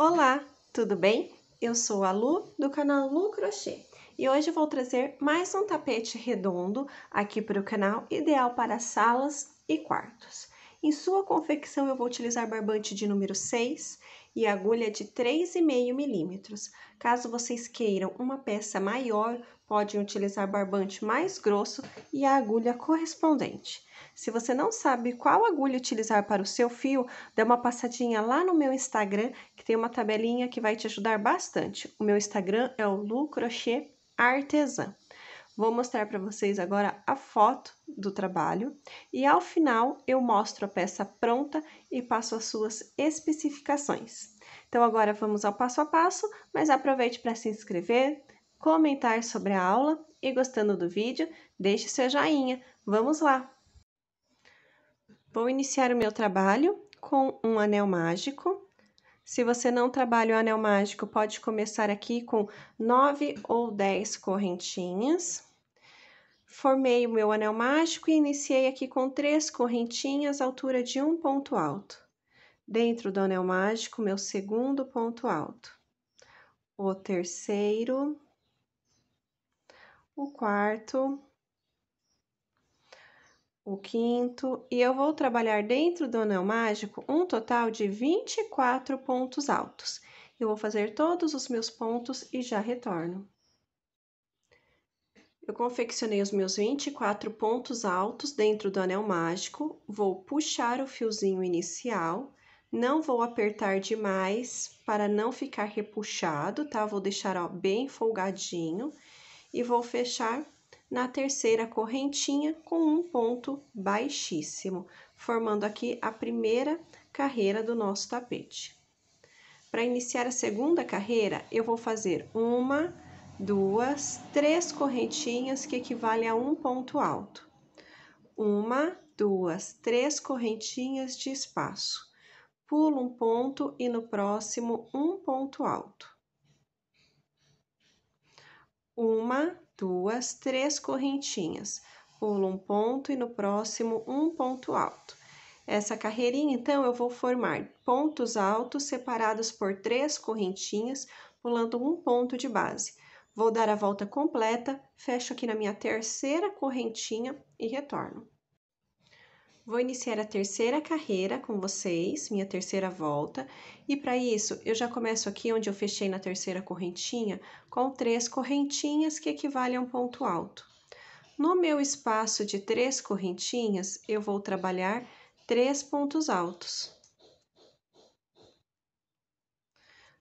Olá, tudo bem? Eu sou a Lu do canal Lu Crochê e hoje vou trazer mais um tapete redondo aqui para o canal, ideal para salas e quartos. Em sua confecção eu vou utilizar barbante de número 6 e agulha de 3,5 milímetros. Caso vocês queiram uma peça maior, podem utilizar barbante mais grosso e a agulha correspondente. Se você não sabe qual agulha utilizar para o seu fio, dê uma passadinha lá no meu Instagram, que tem uma tabelinha que vai te ajudar bastante. O meu Instagram é o Lu Crochê Artesã. Vou mostrar para vocês agora a foto do trabalho e ao final eu mostro a peça pronta e passo as suas especificações. Então agora vamos ao passo a passo, mas aproveite para se inscrever, comentar sobre a aula e gostando do vídeo, deixe seu joinha. Vamos lá! Vou iniciar o meu trabalho com um anel mágico. Se você não trabalha o anel mágico, pode começar aqui com nove ou dez correntinhas. Formei o meu anel mágico e iniciei aqui com três correntinhas, altura de um ponto alto. Dentro do anel mágico, meu segundo ponto alto. O terceiro. O quarto o quinto, e eu vou trabalhar dentro do anel mágico um total de 24 pontos altos. Eu vou fazer todos os meus pontos e já retorno. Eu confeccionei os meus 24 pontos altos dentro do anel mágico, vou puxar o fiozinho inicial, não vou apertar demais para não ficar repuxado, tá? Vou deixar ó, bem folgadinho e vou fechar na terceira correntinha com um ponto baixíssimo, formando aqui a primeira carreira do nosso tapete. Para iniciar a segunda carreira, eu vou fazer uma, duas, três correntinhas que equivale a um ponto alto. Uma, duas, três correntinhas de espaço. Pulo um ponto e no próximo um ponto alto. Uma, duas, três correntinhas, pulo um ponto e no próximo um ponto alto. Essa carreirinha, então, eu vou formar pontos altos separados por três correntinhas, pulando um ponto de base. Vou dar a volta completa, fecho aqui na minha terceira correntinha e retorno. Vou iniciar a terceira carreira com vocês, minha terceira volta, e para isso eu já começo aqui onde eu fechei na terceira correntinha, com três correntinhas que equivalem a um ponto alto. No meu espaço de três correntinhas, eu vou trabalhar três pontos altos.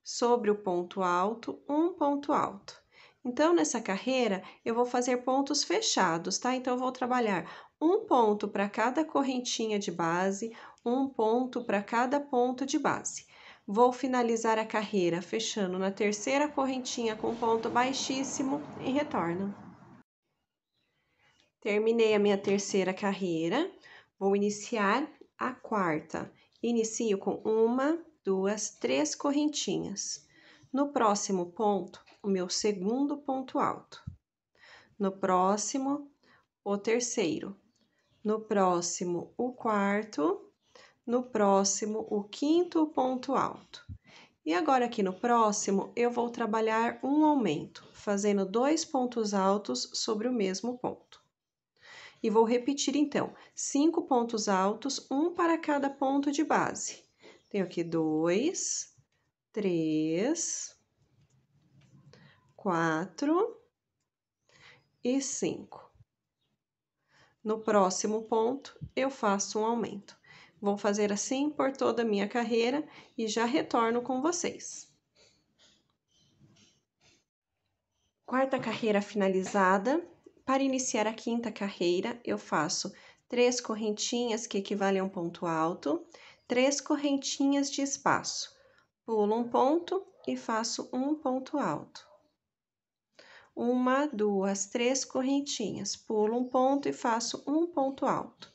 Sobre o ponto alto, um ponto alto. Então, nessa carreira, eu vou fazer pontos fechados, tá? Então, eu vou trabalhar um ponto para cada correntinha de base, um ponto para cada ponto de base. Vou finalizar a carreira fechando na terceira correntinha com ponto baixíssimo e retorno. Terminei a minha terceira carreira, vou iniciar a quarta. Inicio com uma, duas, três correntinhas. No próximo ponto, o meu segundo ponto alto. No próximo, o terceiro no próximo o quarto, no próximo o quinto ponto alto. E agora aqui no próximo eu vou trabalhar um aumento, fazendo dois pontos altos sobre o mesmo ponto. E vou repetir então, cinco pontos altos, um para cada ponto de base. Tenho aqui dois, três, quatro e cinco. No próximo ponto, eu faço um aumento. Vou fazer assim por toda a minha carreira e já retorno com vocês. Quarta carreira finalizada. Para iniciar a quinta carreira, eu faço três correntinhas que equivalem a um ponto alto, três correntinhas de espaço. Pulo um ponto e faço um ponto alto uma, duas, três correntinhas, pulo um ponto e faço um ponto alto.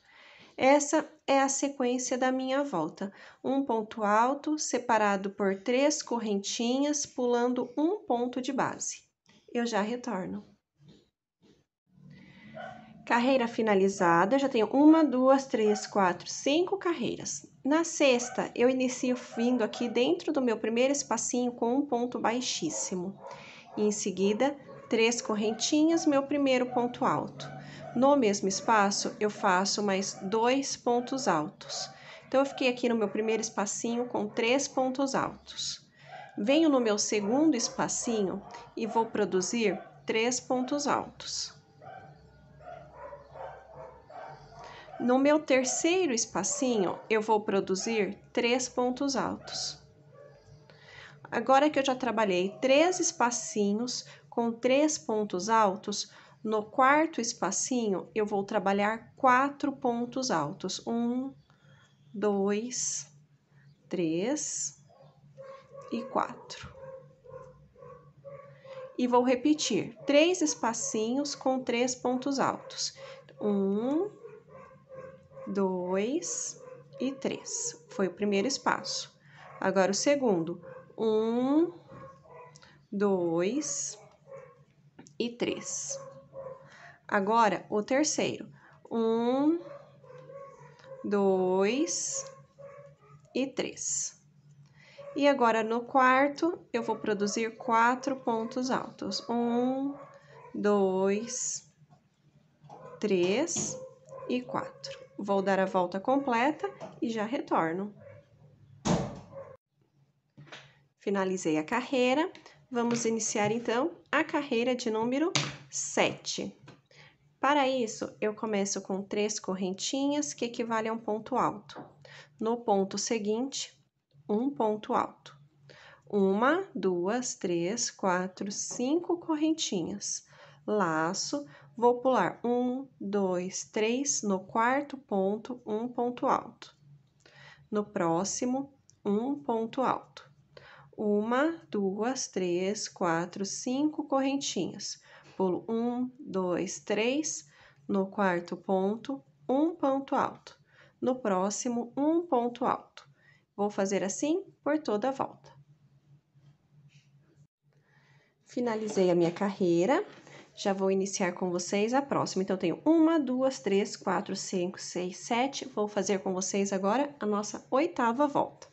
Essa é a sequência da minha volta: um ponto alto separado por três correntinhas, pulando um ponto de base. Eu já retorno. Carreira finalizada, já tenho uma, duas, três, quatro, cinco carreiras. Na sexta, eu inicio vindo aqui dentro do meu primeiro espacinho com um ponto baixíssimo. E em seguida, três correntinhas, meu primeiro ponto alto. No mesmo espaço, eu faço mais dois pontos altos. Então, eu fiquei aqui no meu primeiro espacinho com três pontos altos. Venho no meu segundo espacinho e vou produzir três pontos altos. No meu terceiro espacinho, eu vou produzir três pontos altos. Agora que eu já trabalhei três espacinhos, com três pontos altos, no quarto espacinho eu vou trabalhar quatro pontos altos. Um, dois, três e quatro. E vou repetir três espacinhos com três pontos altos. Um, dois e três. Foi o primeiro espaço. Agora o segundo. Um, dois, e três. Agora, o terceiro. Um, dois e três. E agora, no quarto, eu vou produzir quatro pontos altos. Um, dois, três e quatro. Vou dar a volta completa e já retorno. Finalizei a carreira. Vamos iniciar então a carreira de número 7. Para isso, eu começo com três correntinhas que equivalem a um ponto alto. No ponto seguinte, um ponto alto. Uma, duas, três, quatro, cinco correntinhas. Laço, vou pular um, dois, três, no quarto ponto, um ponto alto. No próximo, um ponto alto uma, duas, três, quatro, cinco correntinhas. Pulo um, dois, três. No quarto ponto, um ponto alto. No próximo, um ponto alto. Vou fazer assim por toda a volta. Finalizei a minha carreira. Já vou iniciar com vocês a próxima. Então, tenho uma, duas, três, quatro, cinco, seis, sete. Vou fazer com vocês agora a nossa oitava volta.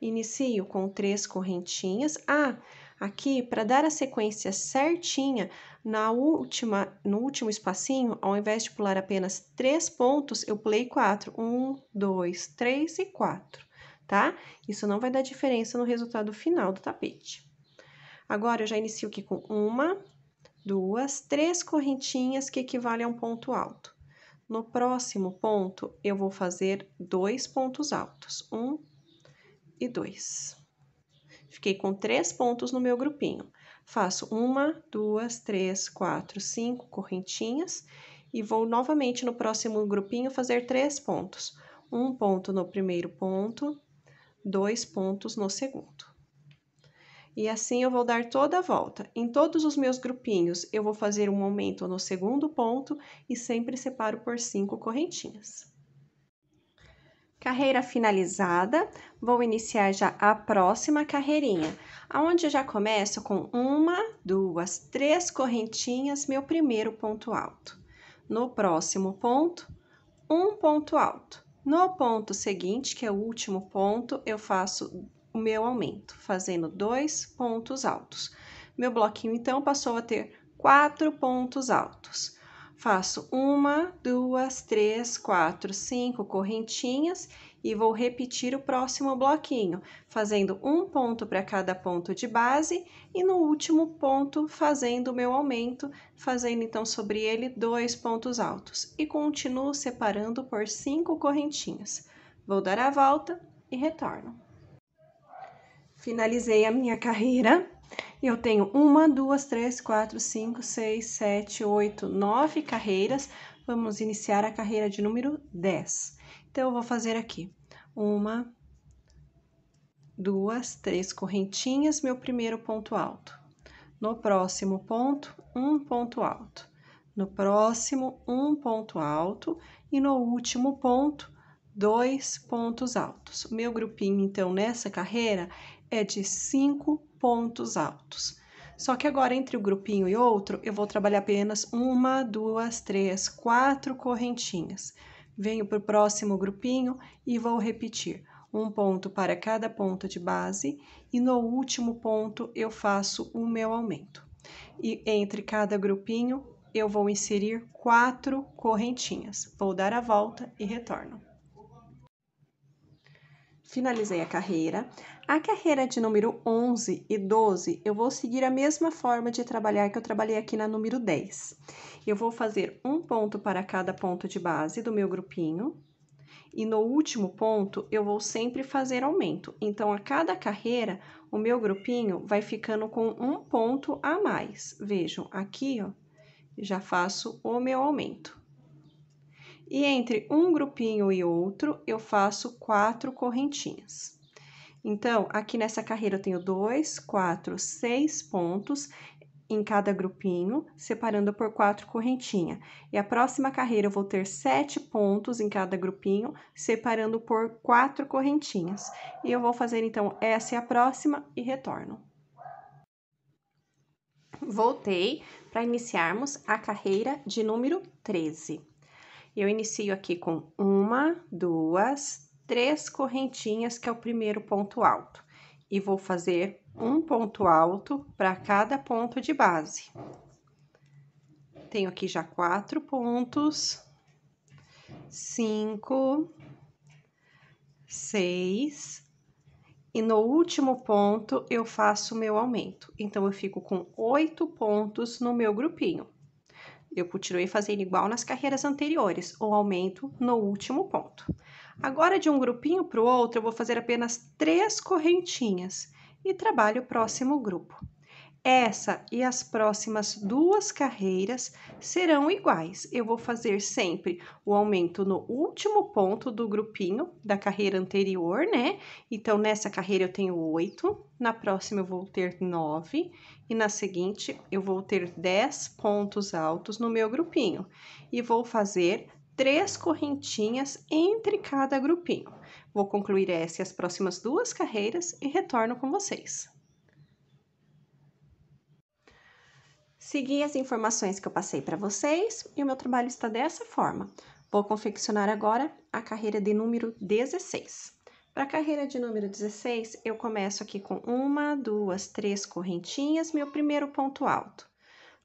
Inicio com três correntinhas. Ah, aqui, para dar a sequência certinha, na última, no último espacinho, ao invés de pular apenas três pontos, eu pulei quatro. Um, dois, três e quatro, tá? Isso não vai dar diferença no resultado final do tapete. Agora, eu já inicio aqui com uma, duas, três correntinhas que equivale a um ponto alto. No próximo ponto, eu vou fazer dois pontos altos. Um, e 2. Fiquei com três pontos no meu grupinho. Faço uma, duas, três, quatro, cinco correntinhas e vou novamente no próximo grupinho fazer três pontos. Um ponto no primeiro ponto, dois pontos no segundo. E assim eu vou dar toda a volta. Em todos os meus grupinhos, eu vou fazer um aumento no segundo ponto e sempre separo por cinco correntinhas. Carreira finalizada, vou iniciar já a próxima carreirinha, aonde já começo com uma, duas, três correntinhas, meu primeiro ponto alto. No próximo ponto, um ponto alto. No ponto seguinte, que é o último ponto, eu faço o meu aumento, fazendo dois pontos altos. Meu bloquinho, então, passou a ter quatro pontos altos. Faço uma, duas, três, quatro, cinco correntinhas e vou repetir o próximo bloquinho, fazendo um ponto para cada ponto de base e no último ponto fazendo o meu aumento, fazendo então sobre ele dois pontos altos e continuo separando por cinco correntinhas. Vou dar a volta e retorno. Finalizei a minha carreira eu tenho uma, duas, três, quatro, cinco, seis, sete, oito, nove carreiras. Vamos iniciar a carreira de número 10. Então, eu vou fazer aqui uma, duas, três correntinhas, meu primeiro ponto alto. No próximo ponto, um ponto alto. No próximo, um ponto alto. E no último ponto, dois pontos altos. meu grupinho, então, nessa carreira é de cinco pontos altos. Só que agora, entre o grupinho e outro, eu vou trabalhar apenas uma, duas, três, quatro correntinhas. Venho para o próximo grupinho e vou repetir um ponto para cada ponto de base, e no último ponto eu faço o meu aumento. E entre cada grupinho eu vou inserir quatro correntinhas, vou dar a volta e retorno finalizei a carreira. A carreira de número 11 e 12, eu vou seguir a mesma forma de trabalhar que eu trabalhei aqui na número 10. Eu vou fazer um ponto para cada ponto de base do meu grupinho. E no último ponto, eu vou sempre fazer aumento. Então, a cada carreira, o meu grupinho vai ficando com um ponto a mais. Vejam, aqui, ó, já faço o meu aumento. E entre um grupinho e outro, eu faço quatro correntinhas. Então, aqui nessa carreira eu tenho dois, quatro, seis pontos em cada grupinho, separando por quatro correntinha. E a próxima carreira eu vou ter sete pontos em cada grupinho, separando por quatro correntinhas. E eu vou fazer então essa e é a próxima e retorno. Voltei para iniciarmos a carreira de número 13. Eu inicio aqui com uma, duas, três correntinhas, que é o primeiro ponto alto. E vou fazer um ponto alto para cada ponto de base. Tenho aqui já quatro pontos, cinco, seis, e no último ponto eu faço o meu aumento. Então, eu fico com oito pontos no meu grupinho. Eu continuei fazendo igual nas carreiras anteriores, ou aumento no último ponto. Agora, de um grupinho para o outro, eu vou fazer apenas três correntinhas e trabalho o próximo grupo. Essa e as próximas duas carreiras serão iguais. Eu vou fazer sempre o aumento no último ponto do grupinho da carreira anterior, né? Então, nessa carreira eu tenho oito, na próxima eu vou ter nove e na seguinte eu vou ter dez pontos altos no meu grupinho. E vou fazer três correntinhas entre cada grupinho. Vou concluir essa e as próximas duas carreiras e retorno com vocês. Segui as informações que eu passei para vocês e o meu trabalho está dessa forma. Vou confeccionar agora a carreira de número 16. Para a carreira de número 16, eu começo aqui com uma, duas, três correntinhas, meu primeiro ponto alto.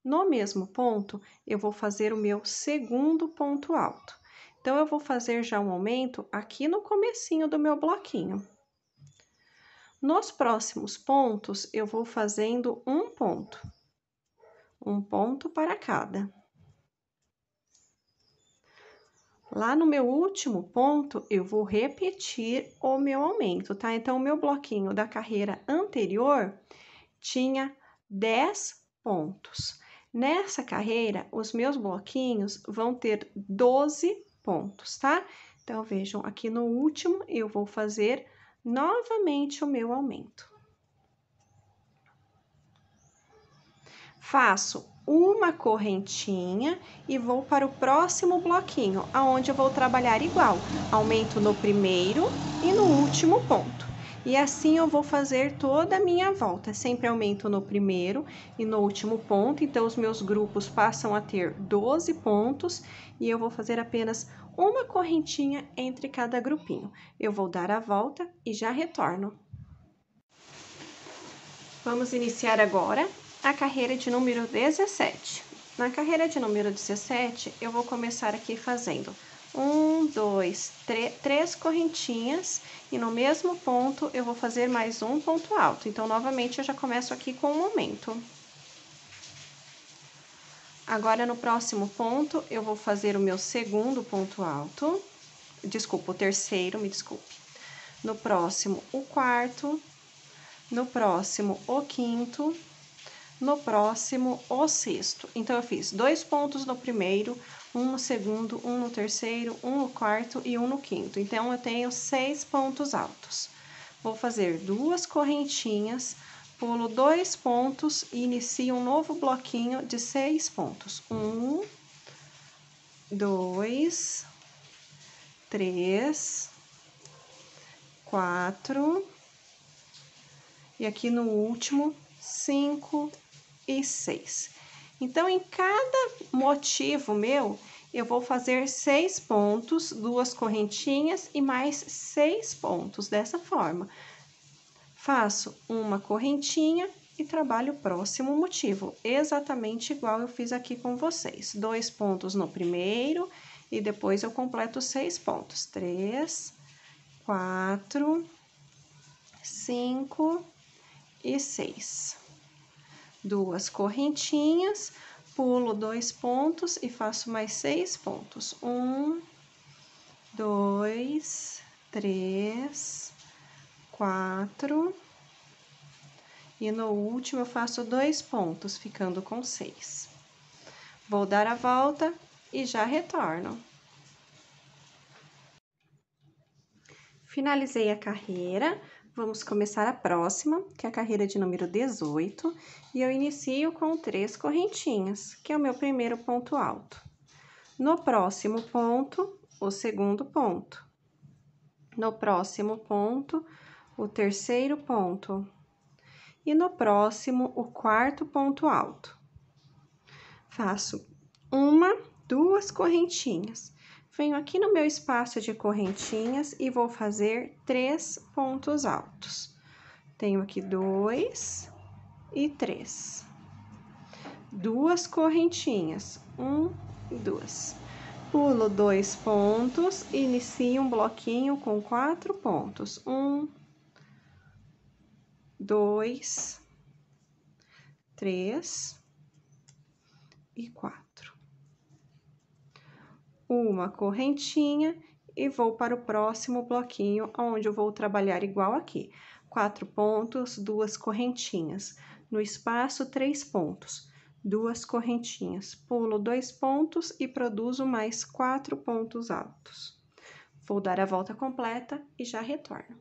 No mesmo ponto, eu vou fazer o meu segundo ponto alto. Então, eu vou fazer já um aumento aqui no comecinho do meu bloquinho. Nos próximos pontos, eu vou fazendo um ponto um ponto para cada. Lá no meu último ponto, eu vou repetir o meu aumento, tá? Então, o meu bloquinho da carreira anterior tinha 10 pontos. Nessa carreira, os meus bloquinhos vão ter 12 pontos, tá? Então, vejam, aqui no último, eu vou fazer novamente o meu aumento. faço uma correntinha e vou para o próximo bloquinho, aonde eu vou trabalhar igual. Aumento no primeiro e no último ponto. E assim eu vou fazer toda a minha volta. Sempre aumento no primeiro e no último ponto, então os meus grupos passam a ter 12 pontos e eu vou fazer apenas uma correntinha entre cada grupinho. Eu vou dar a volta e já retorno. Vamos iniciar agora a carreira de número 17. Na carreira de número 17, eu vou começar aqui fazendo um, dois, três correntinhas e no mesmo ponto eu vou fazer mais um ponto alto. Então, novamente, eu já começo aqui com um momento. Agora, no próximo ponto, eu vou fazer o meu segundo ponto alto, desculpa, o terceiro, me desculpe. No próximo, o quarto, no próximo, o quinto, no próximo, o sexto. Então, eu fiz dois pontos no primeiro, um no segundo, um no terceiro, um no quarto e um no quinto. Então, eu tenho seis pontos altos. Vou fazer duas correntinhas, pulo dois pontos e inicio um novo bloquinho de seis pontos. Um, dois, três, quatro, e aqui no último, cinco e 6. Então, em cada motivo meu, eu vou fazer seis pontos, duas correntinhas e mais seis pontos dessa forma. Faço uma correntinha e trabalho o próximo motivo, exatamente igual eu fiz aqui com vocês. Dois pontos no primeiro e depois eu completo seis pontos. Três, quatro, cinco e seis duas correntinhas, pulo dois pontos e faço mais seis pontos. Um, dois, três, quatro. E no último, eu faço dois pontos, ficando com seis. Vou dar a volta e já retorno. Finalizei a carreira Vamos começar a próxima, que é a carreira de número 18, e eu inicio com três correntinhas, que é o meu primeiro ponto alto. No próximo ponto, o segundo ponto. No próximo ponto, o terceiro ponto. E no próximo, o quarto ponto alto. Faço uma, duas correntinhas. Venho aqui no meu espaço de correntinhas e vou fazer três pontos altos. Tenho aqui dois e três. Duas correntinhas, um e duas. Pulo dois pontos, inicio um bloquinho com quatro pontos. Um, dois, três e quatro uma correntinha e vou para o próximo bloquinho, onde eu vou trabalhar igual aqui. Quatro pontos, duas correntinhas. No espaço, três pontos, duas correntinhas. Pulo dois pontos e produzo mais quatro pontos altos. Vou dar a volta completa e já retorno.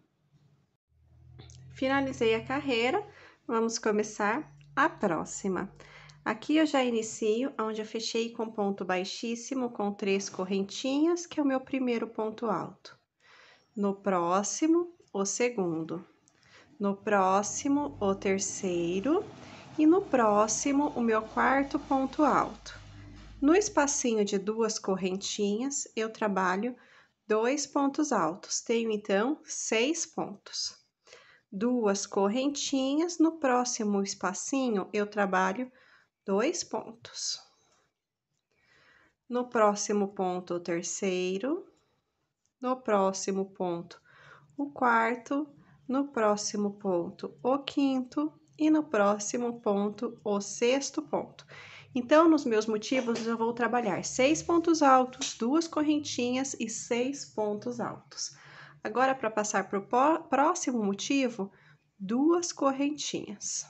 Finalizei a carreira, vamos começar a próxima. Aqui eu já inicio onde eu fechei com ponto baixíssimo com três correntinhas, que é o meu primeiro ponto alto. No próximo, o segundo. No próximo, o terceiro. E no próximo, o meu quarto ponto alto. No espacinho de duas correntinhas, eu trabalho dois pontos altos. Tenho, então, seis pontos. Duas correntinhas, no próximo espacinho, eu trabalho dois pontos. No próximo ponto, o terceiro. No próximo ponto, o quarto. No próximo ponto, o quinto. E no próximo ponto, o sexto ponto. Então, nos meus motivos, eu vou trabalhar seis pontos altos, duas correntinhas e seis pontos altos. Agora, para passar para o próximo motivo, duas correntinhas.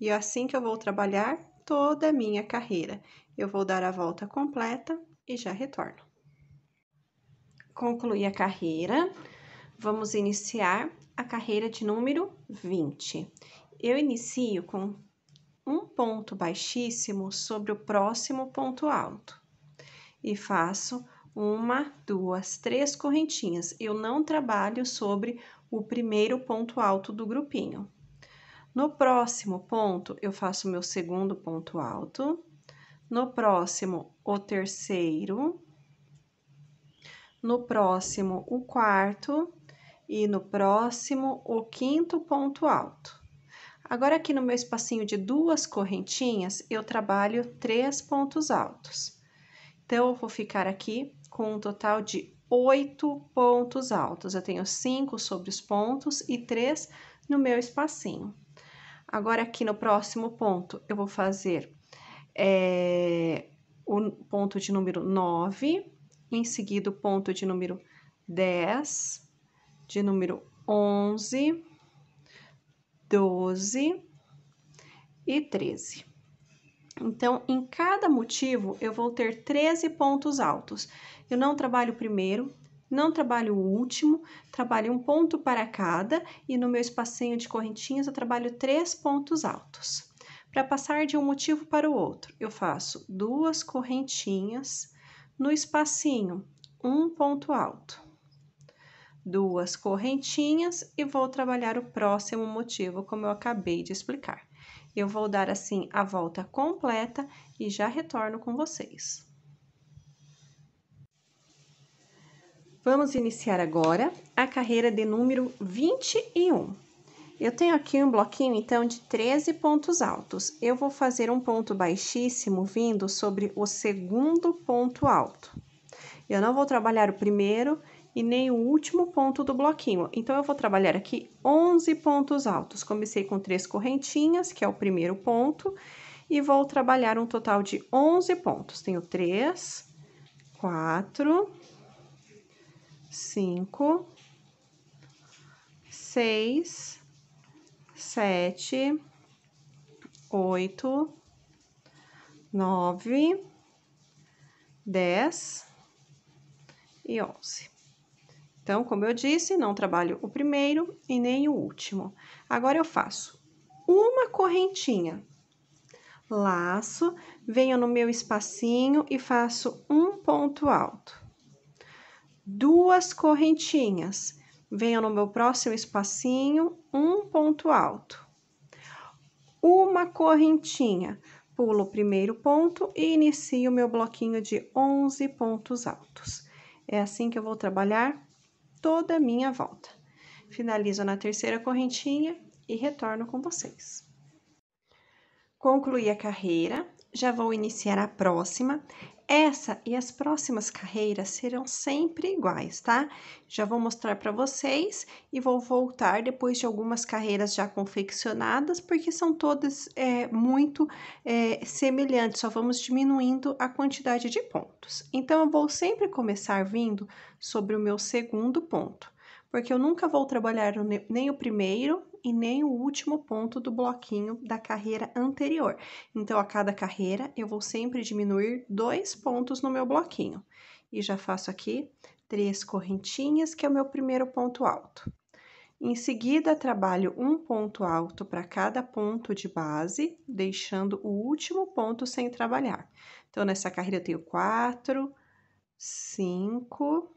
E é assim que eu vou trabalhar toda a minha carreira. Eu vou dar a volta completa e já retorno. Concluí a carreira. Vamos iniciar a carreira de número 20. Eu inicio com um ponto baixíssimo sobre o próximo ponto alto e faço uma, duas, três correntinhas. Eu não trabalho sobre o primeiro ponto alto do grupinho. No próximo ponto, eu faço meu segundo ponto alto. No próximo, o terceiro. No próximo, o quarto. E no próximo, o quinto ponto alto. Agora, aqui no meu espacinho de duas correntinhas, eu trabalho três pontos altos. Então, eu vou ficar aqui com um total de oito pontos altos. Eu tenho cinco sobre os pontos e três no meu espacinho. Agora, aqui no próximo ponto, eu vou fazer é, o ponto de número 9, em seguida o ponto de número 10, de número 11, 12 e 13. Então, em cada motivo, eu vou ter 13 pontos altos. Eu não trabalho primeiro, não trabalho o último, trabalho um ponto para cada e no meu espacinho de correntinhas eu trabalho três pontos altos. Para passar de um motivo para o outro, eu faço duas correntinhas no espacinho, um ponto alto. Duas correntinhas e vou trabalhar o próximo motivo, como eu acabei de explicar. Eu vou dar assim a volta completa e já retorno com vocês. Vamos iniciar agora a carreira de número 21. Eu tenho aqui um bloquinho, então, de 13 pontos altos. Eu vou fazer um ponto baixíssimo vindo sobre o segundo ponto alto. Eu não vou trabalhar o primeiro e nem o último ponto do bloquinho. Então, eu vou trabalhar aqui 11 pontos altos. Comecei com três correntinhas, que é o primeiro ponto, e vou trabalhar um total de 11 pontos. Tenho 3, 4, cinco, seis, sete, oito, nove, dez e onze. Então, como eu disse, não trabalho o primeiro e nem o último. Agora, eu faço uma correntinha, laço, venho no meu espacinho e faço um ponto alto duas correntinhas. Venho no meu próximo espacinho, um ponto alto. Uma correntinha, pulo o primeiro ponto e inicio meu bloquinho de 11 pontos altos. É assim que eu vou trabalhar toda a minha volta. Finalizo na terceira correntinha e retorno com vocês. Concluí a carreira, já vou iniciar a próxima. Essa e as próximas carreiras serão sempre iguais, tá? Já vou mostrar para vocês e vou voltar depois de algumas carreiras já confeccionadas, porque são todas é, muito é, semelhantes, só vamos diminuindo a quantidade de pontos. Então, eu vou sempre começar vindo sobre o meu segundo ponto, porque eu nunca vou trabalhar nem o primeiro, e nem o último ponto do bloquinho da carreira anterior. Então, a cada carreira, eu vou sempre diminuir dois pontos no meu bloquinho. E já faço aqui três correntinhas, que é o meu primeiro ponto alto. Em seguida, trabalho um ponto alto para cada ponto de base, deixando o último ponto sem trabalhar. Então, nessa carreira, eu tenho quatro, cinco,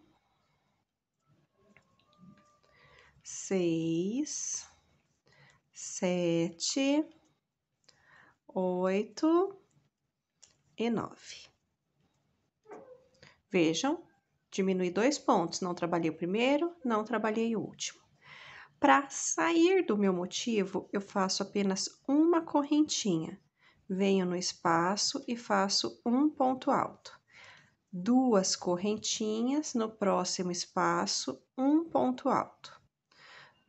seis, sete, oito e nove. Vejam, diminui dois pontos, não trabalhei o primeiro, não trabalhei o último. Para sair do meu motivo, eu faço apenas uma correntinha. Venho no espaço e faço um ponto alto. Duas correntinhas no próximo espaço, um ponto alto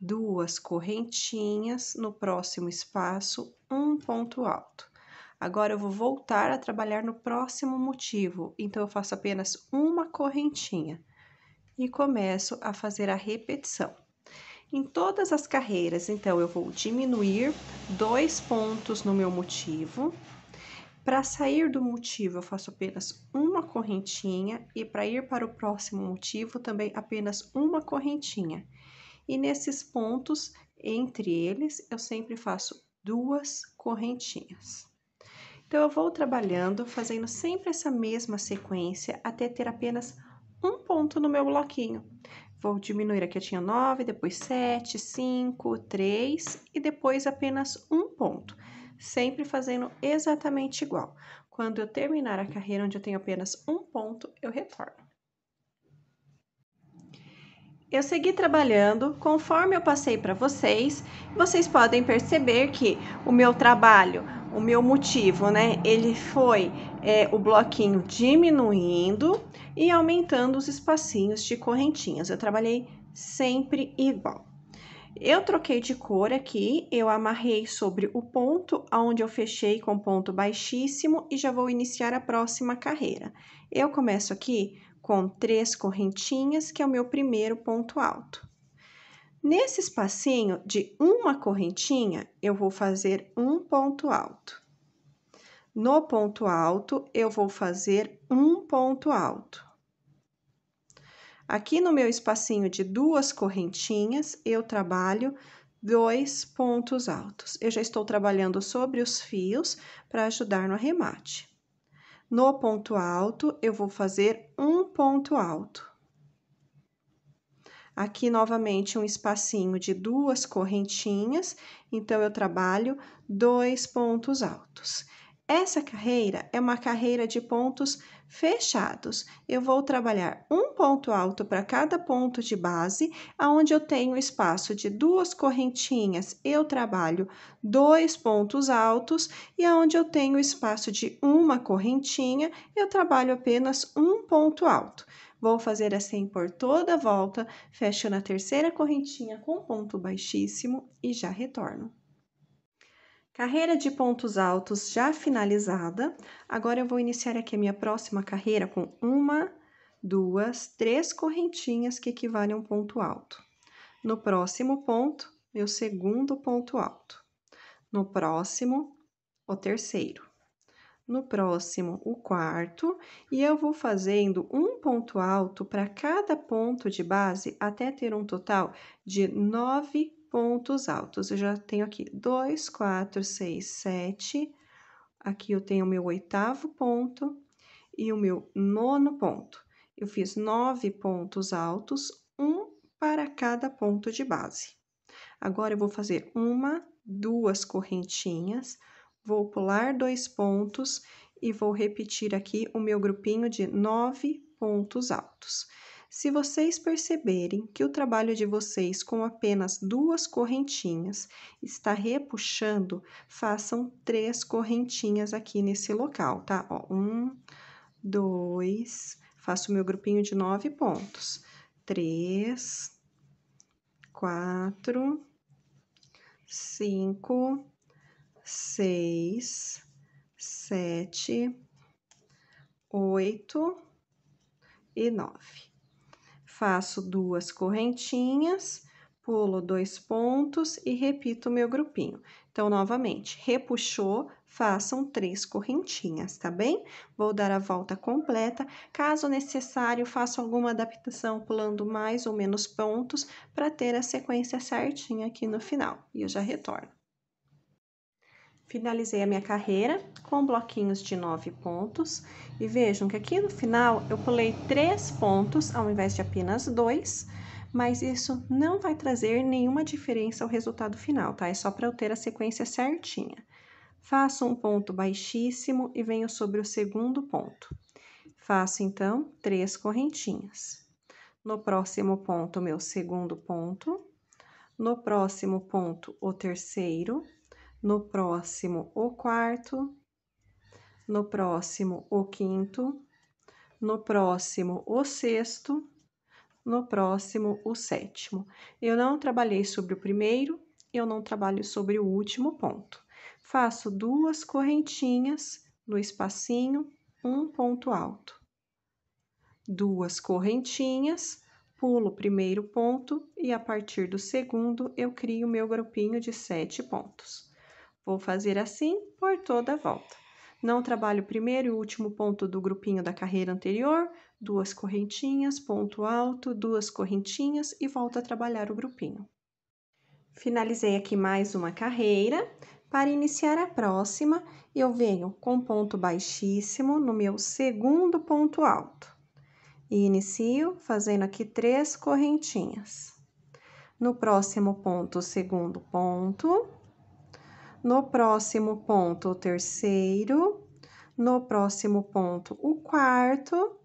duas correntinhas, no próximo espaço, um ponto alto. Agora, eu vou voltar a trabalhar no próximo motivo, então, eu faço apenas uma correntinha e começo a fazer a repetição. Em todas as carreiras, então, eu vou diminuir dois pontos no meu motivo. Para sair do motivo, eu faço apenas uma correntinha, e para ir para o próximo motivo, também apenas uma correntinha. E nesses pontos, entre eles, eu sempre faço duas correntinhas. Então, eu vou trabalhando, fazendo sempre essa mesma sequência, até ter apenas um ponto no meu bloquinho. Vou diminuir aqui, eu tinha 9, depois 7, 5, 3 e depois apenas um ponto. Sempre fazendo exatamente igual. Quando eu terminar a carreira onde eu tenho apenas um ponto, eu retorno. Eu segui trabalhando conforme eu passei para vocês. Vocês podem perceber que o meu trabalho, o meu motivo, né? Ele foi é, o bloquinho diminuindo e aumentando os espacinhos de correntinhas. Eu trabalhei sempre igual. Eu troquei de cor aqui, eu amarrei sobre o ponto onde eu fechei com ponto baixíssimo e já vou iniciar a próxima carreira. Eu começo aqui com três correntinhas, que é o meu primeiro ponto alto. Nesse espacinho de uma correntinha, eu vou fazer um ponto alto. No ponto alto, eu vou fazer um ponto alto. Aqui no meu espacinho de duas correntinhas, eu trabalho dois pontos altos. Eu já estou trabalhando sobre os fios para ajudar no arremate. No ponto alto, eu vou fazer um ponto alto. Aqui, novamente, um espacinho de duas correntinhas, então, eu trabalho dois pontos altos. Essa carreira é uma carreira de pontos fechados. Eu vou trabalhar um ponto alto para cada ponto de base, aonde eu tenho espaço de duas correntinhas, eu trabalho dois pontos altos, e aonde eu tenho espaço de uma correntinha, eu trabalho apenas um ponto alto. Vou fazer assim por toda a volta, fecho na terceira correntinha com ponto baixíssimo e já retorno. Carreira de pontos altos já finalizada. Agora eu vou iniciar aqui a minha próxima carreira com uma, duas, três correntinhas que equivalem a um ponto alto. No próximo ponto, meu segundo ponto alto. No próximo, o terceiro. No próximo, o quarto. E eu vou fazendo um ponto alto para cada ponto de base até ter um total de nove pontos altos. Eu já tenho aqui dois, quatro, seis, sete. Aqui eu tenho o meu oitavo ponto e o meu nono ponto. Eu fiz nove pontos altos, um para cada ponto de base. Agora, eu vou fazer uma, duas correntinhas, vou pular dois pontos e vou repetir aqui o meu grupinho de nove pontos altos. Se vocês perceberem que o trabalho de vocês com apenas duas correntinhas está repuxando, façam três correntinhas aqui nesse local, tá? Ó, um, dois, faço meu grupinho de nove pontos. Três, quatro, cinco, seis, sete, oito e nove faço duas correntinhas, pulo dois pontos e repito o meu grupinho. Então, novamente, repuxou, façam três correntinhas, tá bem? Vou dar a volta completa. Caso necessário, faço alguma adaptação pulando mais ou menos pontos para ter a sequência certinha aqui no final. E eu já retorno. Finalizei a minha carreira com bloquinhos de nove pontos e vejam que aqui no final eu pulei três pontos ao invés de apenas dois, mas isso não vai trazer nenhuma diferença ao resultado final, tá? É só para eu ter a sequência certinha. Faço um ponto baixíssimo e venho sobre o segundo ponto. Faço, então, três correntinhas. No próximo ponto, meu segundo ponto. No próximo ponto, o terceiro no próximo o quarto, no próximo o quinto, no próximo o sexto, no próximo o sétimo. Eu não trabalhei sobre o primeiro, eu não trabalho sobre o último ponto. Faço duas correntinhas no espacinho, um ponto alto. Duas correntinhas, pulo o primeiro ponto e a partir do segundo eu crio meu grupinho de sete pontos. Vou fazer assim por toda a volta. Não trabalho o primeiro e o último ponto do grupinho da carreira anterior, duas correntinhas, ponto alto, duas correntinhas e volto a trabalhar o grupinho. Finalizei aqui mais uma carreira. Para iniciar a próxima, eu venho com ponto baixíssimo no meu segundo ponto alto. E inicio fazendo aqui três correntinhas. No próximo ponto, segundo ponto, no próximo ponto o terceiro, no próximo ponto o quarto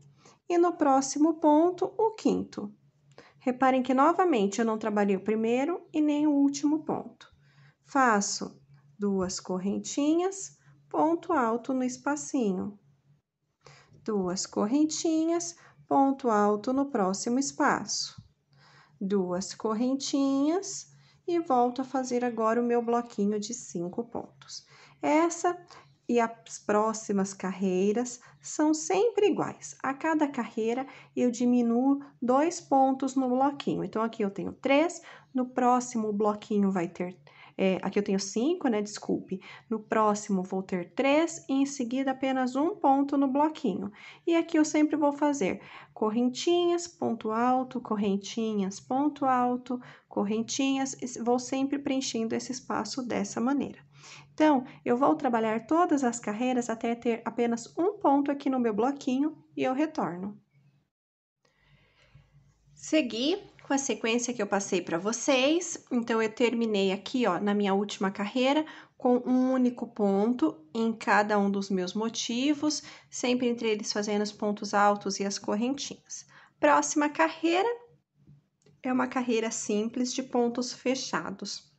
e no próximo ponto o quinto. Reparem que novamente eu não trabalhei o primeiro e nem o último ponto. Faço duas correntinhas, ponto alto no espacinho. Duas correntinhas, ponto alto no próximo espaço. Duas correntinhas, e volto a fazer agora o meu bloquinho de cinco pontos. Essa e as próximas carreiras são sempre iguais. A cada carreira eu diminuo dois pontos no bloquinho. Então, aqui eu tenho três, no próximo bloquinho vai ter é, aqui eu tenho cinco, né? Desculpe. No próximo vou ter três e em seguida apenas um ponto no bloquinho. E aqui eu sempre vou fazer correntinhas, ponto alto, correntinhas, ponto alto, correntinhas. Vou sempre preenchendo esse espaço dessa maneira. Então, eu vou trabalhar todas as carreiras até ter apenas um ponto aqui no meu bloquinho e eu retorno. Segui com a sequência que eu passei para vocês. Então, eu terminei aqui, ó, na minha última carreira, com um único ponto em cada um dos meus motivos, sempre entre eles fazendo os pontos altos e as correntinhas. Próxima carreira é uma carreira simples de pontos fechados.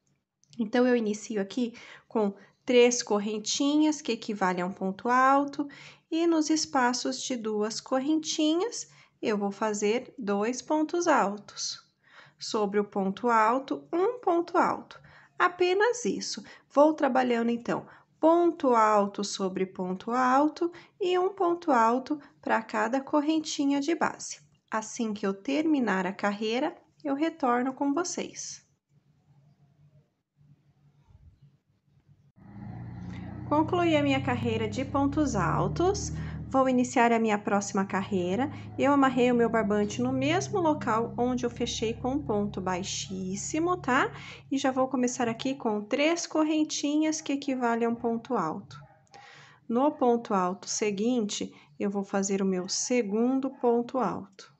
Então, eu inicio aqui com três correntinhas, que equivale a um ponto alto, e nos espaços de duas correntinhas eu vou fazer dois pontos altos. Sobre o ponto alto, um ponto alto. Apenas isso. Vou trabalhando então ponto alto sobre ponto alto e um ponto alto para cada correntinha de base. Assim que eu terminar a carreira, eu retorno com vocês. Concluí a minha carreira de pontos altos. Vou iniciar a minha próxima carreira. Eu amarrei o meu barbante no mesmo local onde eu fechei com um ponto baixíssimo, tá? E já vou começar aqui com três correntinhas que equivale a um ponto alto. No ponto alto seguinte, eu vou fazer o meu segundo ponto alto.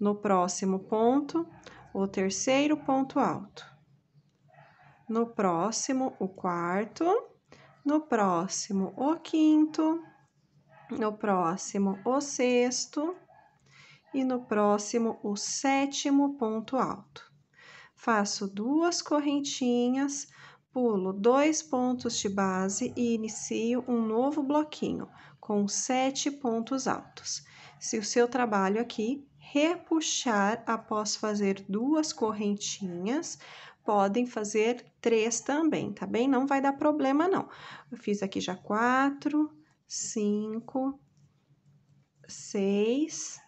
No próximo ponto, o terceiro ponto alto. No próximo, o quarto. No próximo, o quinto no próximo o sexto e no próximo o sétimo ponto alto. Faço duas correntinhas, pulo dois pontos de base e inicio um novo bloquinho com sete pontos altos. Se o seu trabalho aqui repuxar após fazer duas correntinhas, podem fazer três também, tá bem? Não vai dar problema não. Eu fiz aqui já quatro, cinco, seis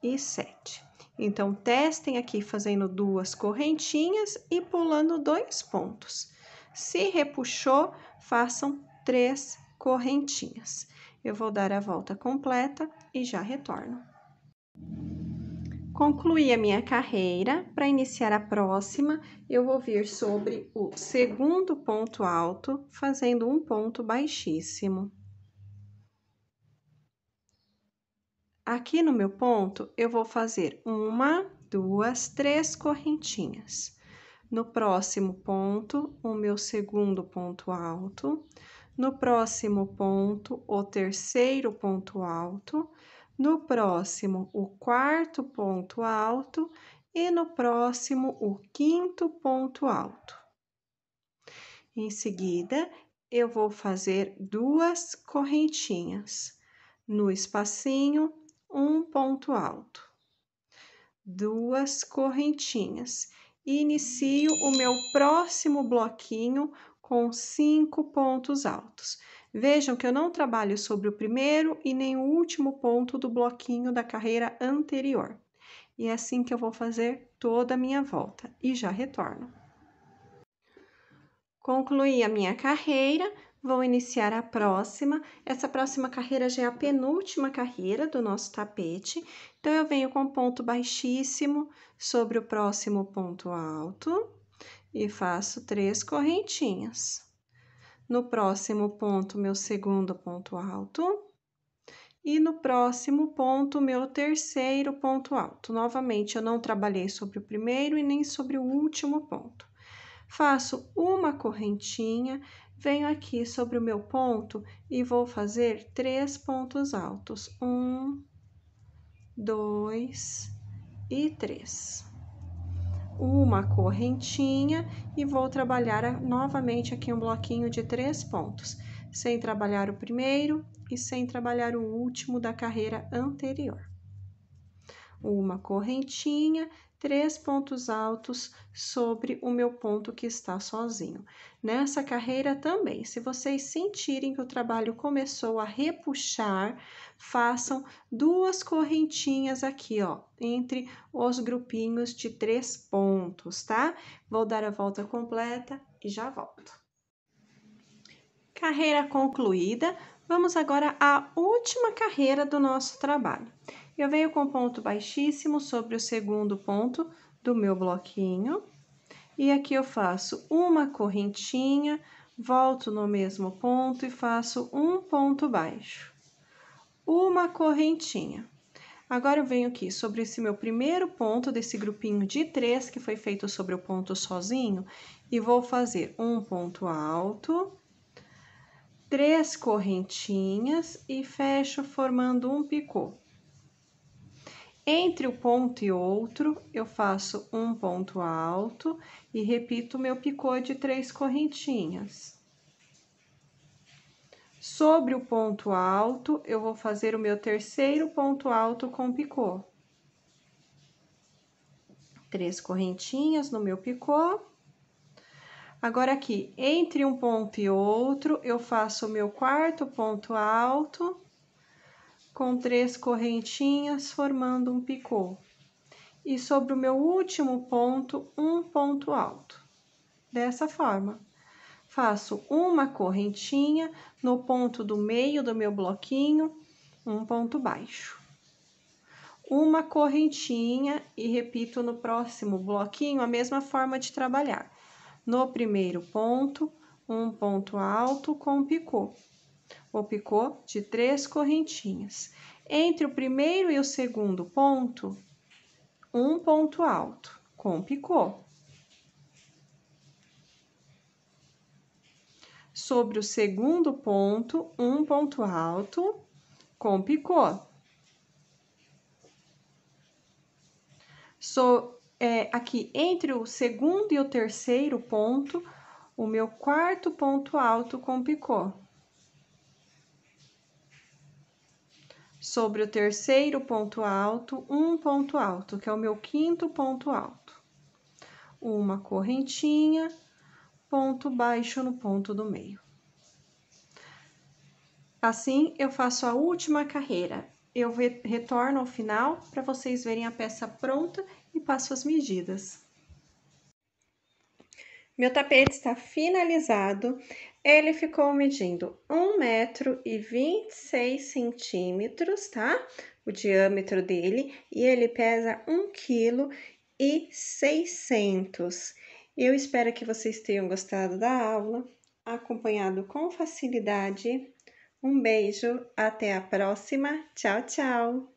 e sete. Então, testem aqui fazendo duas correntinhas e pulando dois pontos. Se repuxou, façam três correntinhas. Eu vou dar a volta completa e já retorno. Concluí a minha carreira. Para iniciar a próxima, eu vou vir sobre o segundo ponto alto, fazendo um ponto baixíssimo. Aqui no meu ponto, eu vou fazer uma, duas, três correntinhas. No próximo ponto, o meu segundo ponto alto. No próximo ponto, o terceiro ponto alto. No próximo, o quarto ponto alto. E no próximo, o quinto ponto alto. Em seguida, eu vou fazer duas correntinhas no espacinho um ponto alto, duas correntinhas. Inicio o meu próximo bloquinho com cinco pontos altos. Vejam que eu não trabalho sobre o primeiro e nem o último ponto do bloquinho da carreira anterior. E é assim que eu vou fazer toda a minha volta e já retorno. Concluí a minha carreira, vou iniciar a próxima. Essa próxima carreira já é a penúltima carreira do nosso tapete. Então, eu venho com ponto baixíssimo sobre o próximo ponto alto e faço três correntinhas. No próximo ponto, meu segundo ponto alto. E no próximo ponto, meu terceiro ponto alto. Novamente, eu não trabalhei sobre o primeiro e nem sobre o último ponto. Faço uma correntinha, Venho aqui sobre o meu ponto e vou fazer três pontos altos. Um, dois e três. Uma correntinha e vou trabalhar novamente aqui um bloquinho de três pontos, sem trabalhar o primeiro e sem trabalhar o último da carreira anterior. Uma correntinha três pontos altos sobre o meu ponto que está sozinho. Nessa carreira também, se vocês sentirem que o trabalho começou a repuxar, façam duas correntinhas aqui, ó, entre os grupinhos de três pontos, tá? Vou dar a volta completa e já volto. Carreira concluída, vamos agora à última carreira do nosso trabalho. Eu venho com ponto baixíssimo sobre o segundo ponto do meu bloquinho. E aqui eu faço uma correntinha, volto no mesmo ponto e faço um ponto baixo. Uma correntinha. Agora, eu venho aqui sobre esse meu primeiro ponto desse grupinho de três que foi feito sobre o ponto sozinho e vou fazer um ponto alto, três correntinhas e fecho formando um picô. Entre o ponto e outro, eu faço um ponto alto e repito meu picô de três correntinhas. Sobre o ponto alto, eu vou fazer o meu terceiro ponto alto com picô. Três correntinhas no meu picô. Agora, aqui, entre um ponto e outro, eu faço o meu quarto ponto alto com três correntinhas formando um picô. E sobre o meu último ponto, um ponto alto. Dessa forma, faço uma correntinha no ponto do meio do meu bloquinho, um ponto baixo. Uma correntinha e repito no próximo bloquinho a mesma forma de trabalhar. No primeiro ponto, um ponto alto com picô com picô de três correntinhas. Entre o primeiro e o segundo ponto, um ponto alto com picô. Sobre o segundo ponto, um ponto alto com picô. So, é, aqui entre o segundo e o terceiro ponto, o meu quarto ponto alto com picô. sobre o terceiro ponto alto, um ponto alto, que é o meu quinto ponto alto. Uma correntinha, ponto baixo no ponto do meio. Assim, eu faço a última carreira. Eu retorno ao final para vocês verem a peça pronta e passo as medidas. Meu tapete está finalizado. Ele ficou medindo 1,26 metro e 26 centímetros, tá? O diâmetro dele e ele pesa 1,6 kg e Eu espero que vocês tenham gostado da aula, acompanhado com facilidade. Um beijo, até a próxima. Tchau, tchau.